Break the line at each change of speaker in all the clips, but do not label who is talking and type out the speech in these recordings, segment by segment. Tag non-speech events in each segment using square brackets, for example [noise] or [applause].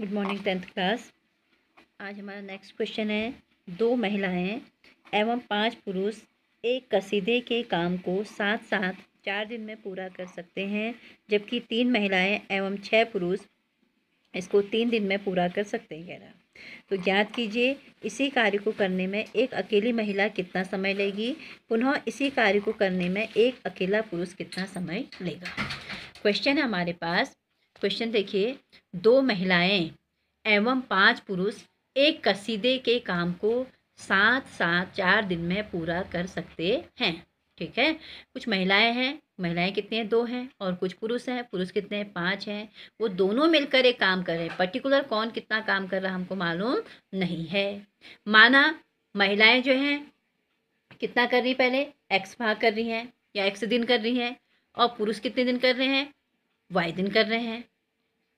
good morning tenth class आज हमारा next question है दो महिलाएं एवं पांच पुरुष एक कसीदे के काम को साथ साथ चार दिन में पूरा कर सकते हैं जबकि तीन महिलाएं एवं छः पुरुष इसको तीन दिन में पूरा कर सकते हैं कह तो ज्ञात कीजिए इसी कार्य को करने में एक अकेली महिला कितना समय लेगी पुनः इसी कार्य को करने में एक अकेला पुरुष कितना समय लेगा क्वेश्चन है हमारे पास क्वेश्चन देखिए दो महिलाएं एवं पांच पुरुष एक कसीदे के काम को सात सात चार दिन में पूरा कर सकते हैं ठीक है कुछ महिलाएं हैं महिलाएं कितने हैं दो हैं और कुछ पुरुष हैं पुरुष कितने हैं पाँच हैं वो दोनों मिलकर एक काम कर रहे हैं पर्टिकुलर कौन कितना काम कर रहा हमको मालूम नहीं है माना महिलाएं जो हैं कितना कर रही पहले एक्स भाग कर रही हैं या एक्स दिन कर रही हैं और पुरुष कितने दिन कर रहे हैं वाई दिन कर रहे हैं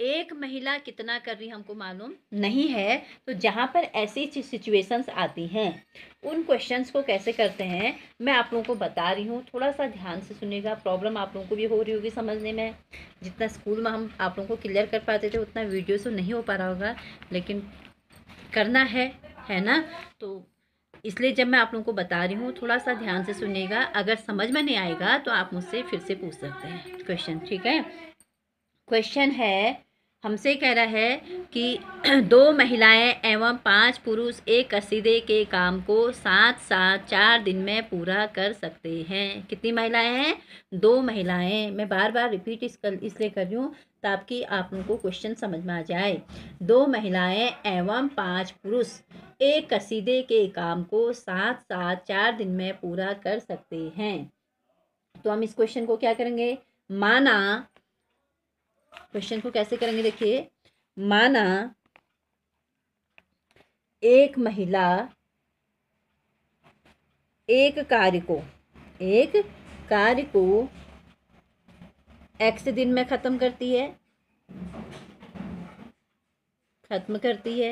एक महिला कितना कर रही हमको मालूम नहीं है तो जहाँ पर ऐसी सिचुएशंस आती हैं उन क्वेश्चंस को कैसे करते हैं मैं आप लोगों को बता रही हूँ थोड़ा सा ध्यान से सुनेगा प्रॉब्लम आप लोगों को भी हो रही होगी समझने में जितना स्कूल में हम आप लोगों को क्लियर कर पाते थे उतना वीडियो तो से नहीं हो पा रहा होगा लेकिन करना है है ना तो इसलिए जब मैं आप लोगों को बता रही हूँ थोड़ा सा ध्यान से सुनेगा अगर समझ में नहीं आएगा तो आप मुझसे फिर से पूछ सकते हैं क्वेश्चन ठीक है क्वेश्चन है हमसे कह रहा है कि [clears throat] दो महिलाएं एवं पांच पुरुष एक कसीदे के काम को साथ साथ चार दिन में पूरा कर सकते हैं कितनी महिलाएं हैं दो महिलाएं मैं बार बार रिपीट इस कर इसलिए कर रही हूँ ताकि आप को क्वेश्चन समझ में आ जाए दो महिलाएं एवं पांच पुरुष एक कसीदे के काम को साथ साथ चार दिन में पूरा कर सकते हैं तो हम इस क्वेश्चन को क्या करेंगे माना क्वेश्चन को कैसे करेंगे देखिए माना एक महिला एक कार्य को एक कार्य को एक्स दिन में ख़त्म करती है ख़त्म करती है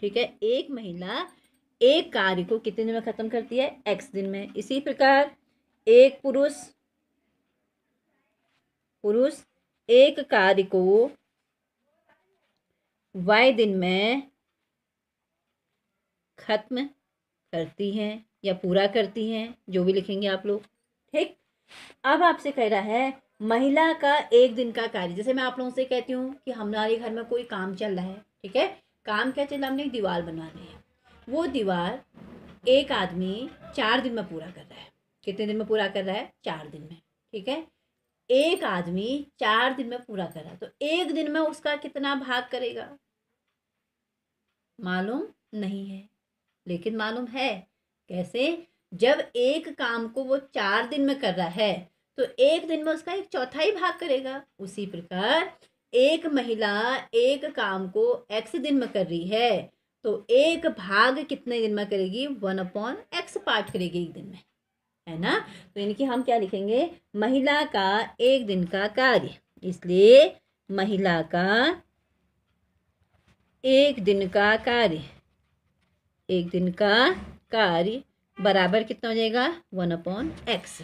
ठीक है एक महिला एक कार्य को कितने दिन में ख़त्म करती है एक्स दिन में इसी प्रकार एक पुरुष पुरुष एक कार्य को वाय दिन में खत्म करती हैं या पूरा करती हैं जो भी लिखेंगे आप लोग ठीक अब आपसे कह रहा है महिला का एक दिन का कार्य जैसे मैं आप लोगों से कहती हूँ कि हमारे घर में कोई काम चल रहा है ठीक है काम क्या चल रहा हमने एक दीवार रहे है वो दीवार एक आदमी चार दिन में पूरा कर रहा है कितने दिन में पूरा कर रहा है चार दिन में ठीक है एक आदमी चार दिन में पूरा करा तो एक दिन में उसका कितना भाग करेगा मालूम नहीं है लेकिन मालूम है कैसे जब एक काम को वो चार दिन में कर रहा है तो एक दिन में उसका एक चौथाई भाग करेगा उसी प्रकार एक महिला एक काम को एक्स दिन में कर रही है तो एक भाग कितने दिन में करेगी वन अपॉन एक्स पार्ट करेगी एक दिन में है ना तो इनकी हम क्या लिखेंगे महिला का एक दिन का कार्य इसलिए महिला का एक दिन का कार्य एक दिन का कार्य बराबर कितना हो जाएगा वन अपॉन एक्स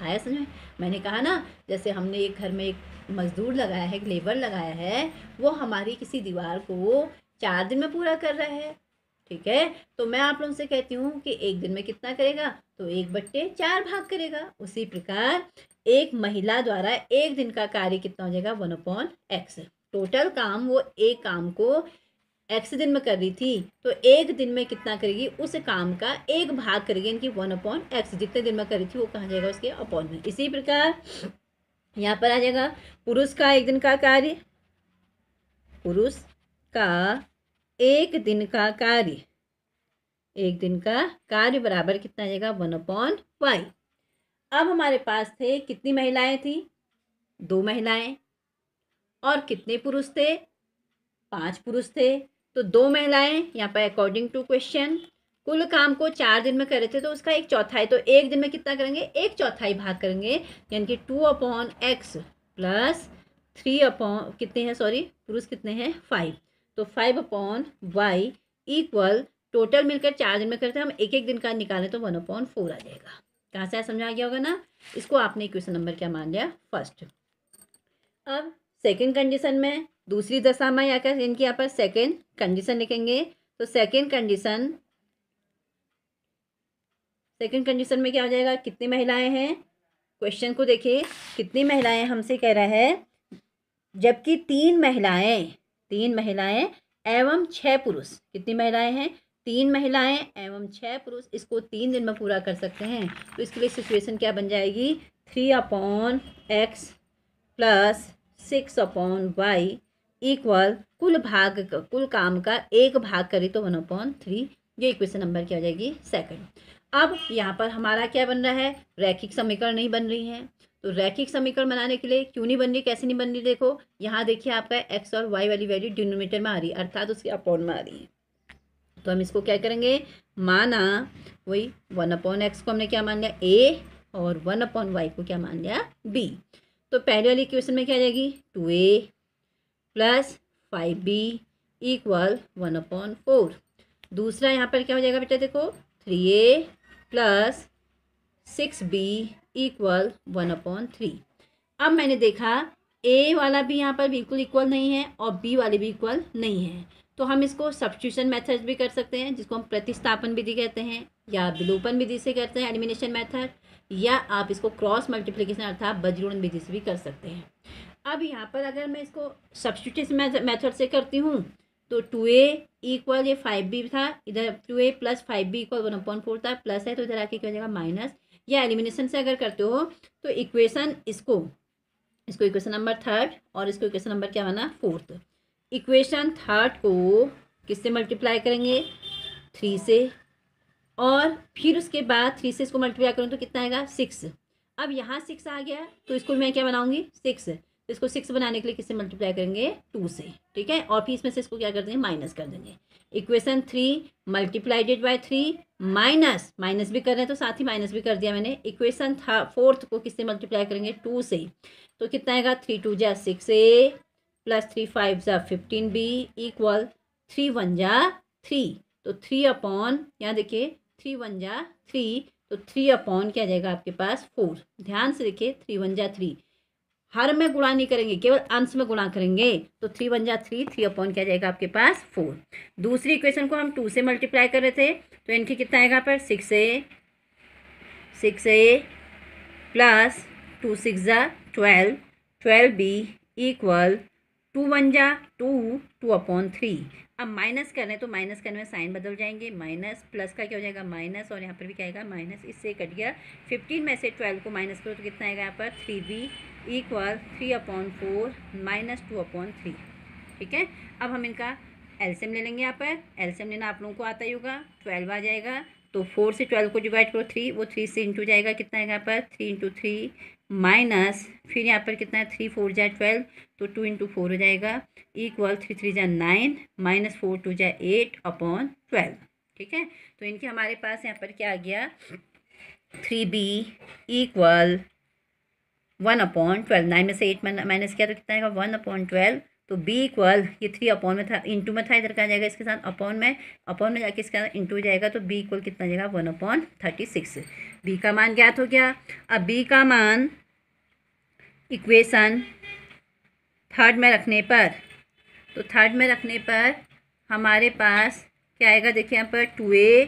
आया समझ में मैंने कहा ना जैसे हमने एक घर में एक मजदूर लगाया है एक लेबर लगाया है वो हमारी किसी दीवार को चार दिन में पूरा कर रहा है ठीक है तो मैं आप लोगों से कहती हूँ कि एक दिन में कितना करेगा तो एक बट्टे चार भाग करेगा उसी प्रकार एक महिला द्वारा एक दिन का कार्य कितना हो जाएगा वन अपॉन एक्स टोटल काम वो एक काम को एक्स दिन में कर रही थी तो एक दिन में कितना करेगी उस काम का एक भाग करेगी इनकी वन अपॉन एक्स जितने दिन में कर रही थी वो कहा जाएगा उसके अपॉन में इसी प्रकार यहाँ पर आ जाएगा पुरुष का एक दिन का कार्य पुरुष का एक दिन का कार्य एक दिन का कार्य बराबर कितना आएगा वन अपॉन वाई अब हमारे पास थे कितनी महिलाएं थी दो महिलाएं और कितने पुरुष थे पांच पुरुष थे तो दो महिलाएं यहाँ पर अकॉर्डिंग टू क्वेश्चन कुल काम को चार दिन में कर रहे थे तो उसका एक चौथाई तो एक दिन में कितना करेंगे एक चौथाई भाग करेंगे यानी कि two upon X plus three upon कितने हैं सॉरी पुरुष कितने हैं फाइव तो five upon Y equal total मिलकर चार दिन में करते हैं हम एक एक दिन का निकालें तो वन अपॉन फोर आ जाएगा कहाँ से समझा गया होगा ना इसको आपने क्वेश्चन नंबर क्या मान लिया फर्स्ट अब सेकेंड कंडीशन में दूसरी दशा में आकर इनकी यहाँ पर सेकेंड कंडीशन लिखेंगे तो सेकेंड कंडीशन सेकेंड कंडीशन में क्या हो जाएगा कितनी महिलाएं हैं क्वेश्चन को देखिए कितनी महिलाएं हमसे कह रहा है जबकि तीन महिलाएं तीन महिलाएं एवं छः पुरुष कितनी महिलाएं हैं तीन महिलाएं एवं छः पुरुष इसको तीन दिन में पूरा कर सकते हैं तो इसके लिए सिचुएशन क्या बन जाएगी three upon X plus six upon Y equal कुल भाग कुल काम का एक भाग करें तो वन अपॉन थ्री ये इक्वेशन नंबर क्या हो जाएगी सेकंड अब यहाँ पर हमारा क्या बन रहा है रैखिक समीकरण नहीं बन रही है तो रैखिक समीकरण बनाने के लिए क्यों नहीं बन रही कैसे नहीं बन रही देखो यहाँ देखिए आपका एक्स और वाई वाली वैल्यू डिनोमीटर में आ रही है अर्थात उसके अपॉन में आ रही है तो हम इसको क्या करेंगे माना वही वन अपॉन एक्स को हमने क्या मान लिया ए और वन अपॉन वाई को क्या मान लिया बी तो पहले वाली इक्वेशन में क्या आ जाएगी two A plus five B equal one upon four दूसरा यहाँ पर क्या हो जाएगा बेटा देखो three A plus six B equal one upon three अब मैंने देखा ए वाला भी यहाँ पर बिल्कुल इक्वल नहीं है और बी वाले भी इक्वल नहीं है तो हम इसको सब्सिट्यूशन मेथड भी कर सकते हैं जिसको हम प्रतिस्थापन विधि कहते हैं या विलोपन विधि से करते हैं एलिमिनेशन मेथड या आप इसको क्रॉस मल्टीप्लिकेशन अर्थात बजरूण विधि से भी कर सकते हैं अब यहाँ पर अगर मैं इसको सब्सिट्यूशन मेथड से करती हूँ तो टू ए इक्वल ये फाइव बी था इधर two A plus five B equal one point four था प्लस है तो इधर आके क्या हो जाएगा माइनस या एलिमिनेशन से अगर करते हो तो इक्वेशन इसको इसको इक्वेशन नंबर थर्ड और इसको इक्वेशन नंबर क्या बना फोर्थ इक्वेशन थर्ड को किससे मल्टीप्लाई करेंगे थ्री से और फिर उसके बाद थ्री से इसको मल्टीप्लाई करूँ तो कितना आएगा सिक्स अब यहाँ सिक्स आ गया तो इसको मैं क्या बनाऊँगी सिक्स तो इसको सिक्स बनाने के लिए किससे मल्टीप्लाई करेंगे टू से ठीक है और फिर इसमें से इसको क्या कर देंगे माइनस कर देंगे equation three multiplied by three minus minus भी कर रहे हैं तो साथ ही माइनस भी कर दिया मैंने इक्वेशन था फोर्थ को किससे मल्टीप्लाई करेंगे टू से तो कितना आएगा थ्री टू जै six A plus three five ज़ा fifteen B equal three one जा थ्री तो थ्री अपॉन यहाँ देखिए थ्री वन जा थ्री तो थ्री अपॉन क्या जाएगा आपके पास फोर ध्यान से देखिए थ्री वन जा थ्री हर में गुणा नहीं करेंगे केवल अंश में गुणा करेंगे तो थ्री वन जा थ्री थ्री अपॉन क्या जाएगा आपके पास फोर दूसरी इक्वेशन को हम टू से मल्टीप्लाई कर रहे थे तो इनके कितना आएगा पर six A six A plus two six ज़ा twelve twelve B equal two one जा टू टू अपॉन थ्री अब माइनस कर रहे हैं तो माइनस करने में साइन बदल जाएंगे माइनस प्लस का क्या हो जाएगा माइनस और यहाँ पर भी क्या आएगा माइनस इससे कट गया फिफ्टीन में से ट्वेल्व को माइनस करो तो कितना आएगा यहाँ पर three B equal three upon four minus two upon three ठीक है अब हम इनका एल्सियम ले लेंगे यहाँ पर एल्सियम लेना आप लोगों को आता ही होगा ट्वेल्व आ जाएगा तो फोर से ट्वेल्व को डिवाइड करो थ्री वो थ्री से इंटू जाएगा कितना आएगा यहाँ पर थ्री इंटू थ्री माइनस फिर यहाँ पर कितना है थ्री फोर जाए ट्वेल्व तो टू इंटू फोर हो जाएगा इक्वल थ्री थ्री जा नाइन माइनस फोर टू जै एट अपॉन ट्वेल्व ठीक है तो इनके हमारे पास यहाँ पर क्या आ गया three B equal one upon twelve nine में से एट माइनस किया तो कितना आएगा वन अपॉन ट्वेल्व तो b इक्वल ये थ्री अपॉन में था इंटू में था इधर कहा जाएगा इसके साथ अपॉन में अपॉन में जाके इसका इंटू जाएगा तो b इक्वल कितना जाएगा one upon thirty six B का मान ज्ञात हो गया अब b का मान इक्वेशन थर्ड में रखने पर तो थर्ड में रखने पर हमारे पास क्या आएगा देखिए यहाँ पर two A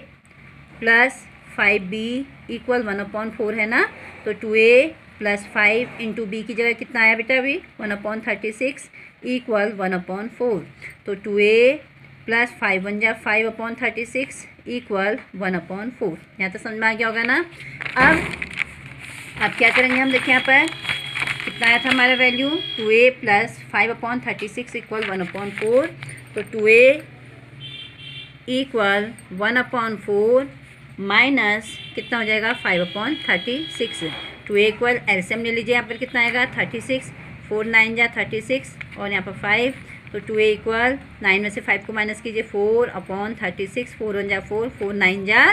plus five B equal one upon four है ना तो two A plus five into B की जगह कितना आया बेटा अभी one upon thirty six equal one upon four तो two A plus five one जाए five upon thirty six equal one upon four यहाँ तो समझ में आ गया होगा ना अब अब क्या करेंगे हम देखिए यहाँ पर कितना आया था हमारा value two A plus five upon thirty six equal one upon four तो two A equal one upon four minus कितना हो जाएगा five upon thirty six two A equal LCM ले लीजिए यहाँ पर कितना आएगा थर्टी सिक्स फोर नाइन जा थर्टी सिक्स और यहाँ पर फाइव तो टू ए इक्वल नाइन में से फाइव को माइनस कीजिए four upon thirty six four one जा फोर फोर नाइन जा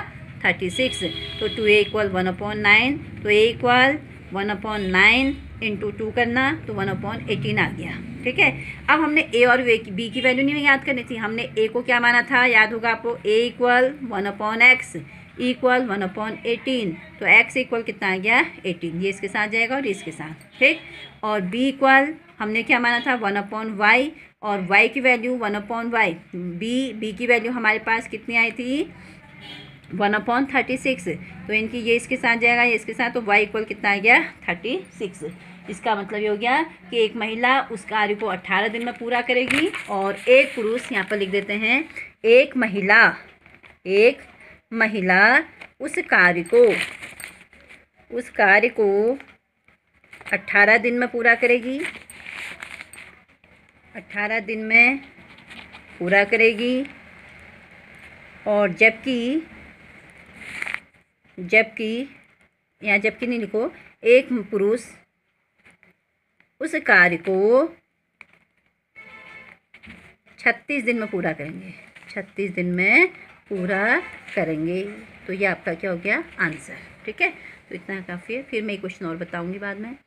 थर्टी सिक्स तो two A equal one upon nine तो A equal one upon nine into two करना तो वन अपॉन एटीन आ गया ठीक है अब हमने ए और वे की बी की वैल्यू नहीं याद करनी थी हमने ए को क्या माना था याद होगा आपको A equal one upon X equal one upon eighteen तो एक्स इक्वल कितना आ गया एटीन ये इसके साथ जाएगा और इसके साथ ठीक और बी इक्वल हमने क्या माना था वन अपॉन वाई और वाई की value one upon Y B B की वैल्यू हमारे पास कितनी आई थी वन अपॉन थर्टी सिक्स तो इनकी ये इसके साथ जाएगा ये इसके साथ तो वाई इक्वल कितना आ गया थर्टी सिक्स इसका मतलब ये हो गया कि एक महिला उस कार्य को अट्ठारह दिन में पूरा करेगी और एक पुरुष यहाँ पर लिख देते हैं एक महिला एक महिला उस कार्य को उस कार्य को अट्ठारह दिन में पूरा करेगी अट्ठारह दिन में पूरा करेगी और जबकि जबकि यहाँ जबकि नहीं लिखो एक पुरुष उस कार्य को छत्तीस दिन में पूरा करेंगे छत्तीस दिन में पूरा करेंगे तो ये आपका क्या हो गया आंसर ठीक है तो इतना काफ़ी है फिर मैं क्वेश्चन और बताऊँगी बाद में